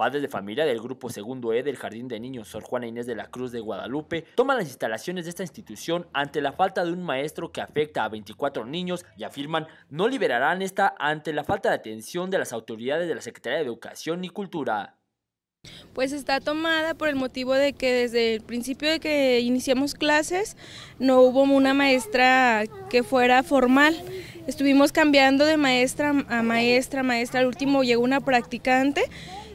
Padres de familia del Grupo Segundo E del Jardín de Niños Sor Juana Inés de la Cruz de Guadalupe toman las instalaciones de esta institución ante la falta de un maestro que afecta a 24 niños y afirman no liberarán esta ante la falta de atención de las autoridades de la Secretaría de Educación y Cultura. Pues está tomada por el motivo de que desde el principio de que iniciamos clases no hubo una maestra que fuera formal. Estuvimos cambiando de maestra a maestra, maestra, al último llegó una practicante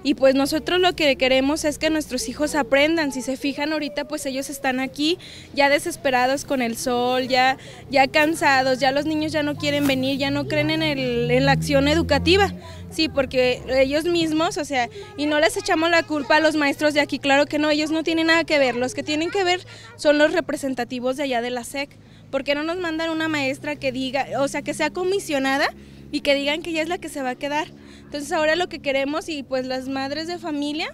y pues nosotros lo que queremos es que nuestros hijos aprendan, si se fijan ahorita pues ellos están aquí ya desesperados con el sol, ya, ya cansados, ya los niños ya no quieren venir, ya no creen en, la acción educativa, sí, porque ellos mismos, o sea, y no les echamos la culpa a los maestros de aquí, claro que no, ellos no tienen nada que ver, los que tienen que ver son los representativos de allá de la SEC, porque no nos mandan una maestra que diga, o sea, que sea comisionada y que digan que ella es la que se va a quedar. Entonces ahora lo que queremos y pues las madres de familia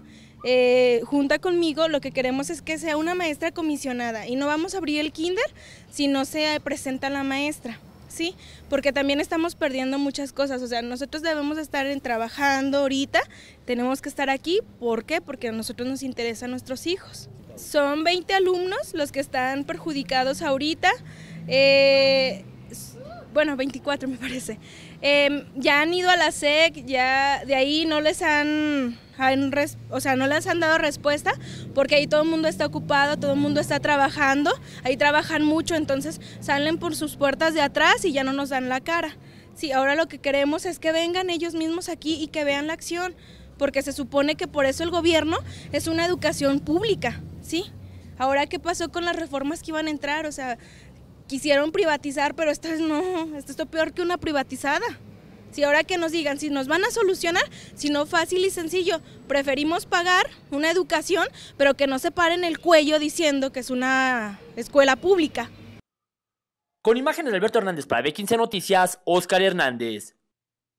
eh, junta conmigo, lo que queremos es que sea una maestra comisionada y no vamos a abrir el kinder si no se presenta la maestra. ¿sí? Porque también estamos perdiendo muchas cosas, o sea, nosotros debemos estar en, trabajando ahorita, tenemos que estar aquí, ¿por qué? Porque a nosotros nos interesan nuestros hijos. Son 20 alumnos los que están perjudicados ahorita, eh, bueno, 24 me parece. Em, ya han ido a la SEC, ya de ahí no les han, o sea, no les han dado respuesta porque ahí todo el mundo está ocupado, todo el mundo está trabajando, ahí trabajan mucho, entonces salen por sus puertas de atrás y ya no nos dan la cara. Sí, ahora lo que queremos es que vengan ellos mismos aquí y que vean la acción, porque se supone que por eso el gobierno es una educación pública, ¿sí? Ahora, ¿qué pasó con las reformas que iban a entrar? O sea, quisieron privatizar, pero esto es no, esto es peor que una privatizada. Si ahora que nos digan si nos van a solucionar, si no fácil y sencillo, preferimos pagar una educación, pero que no se paren el cuello diciendo que es una escuela pública. Con imágenes de Alberto Hernández para B15 Noticias, Oscar Hernández.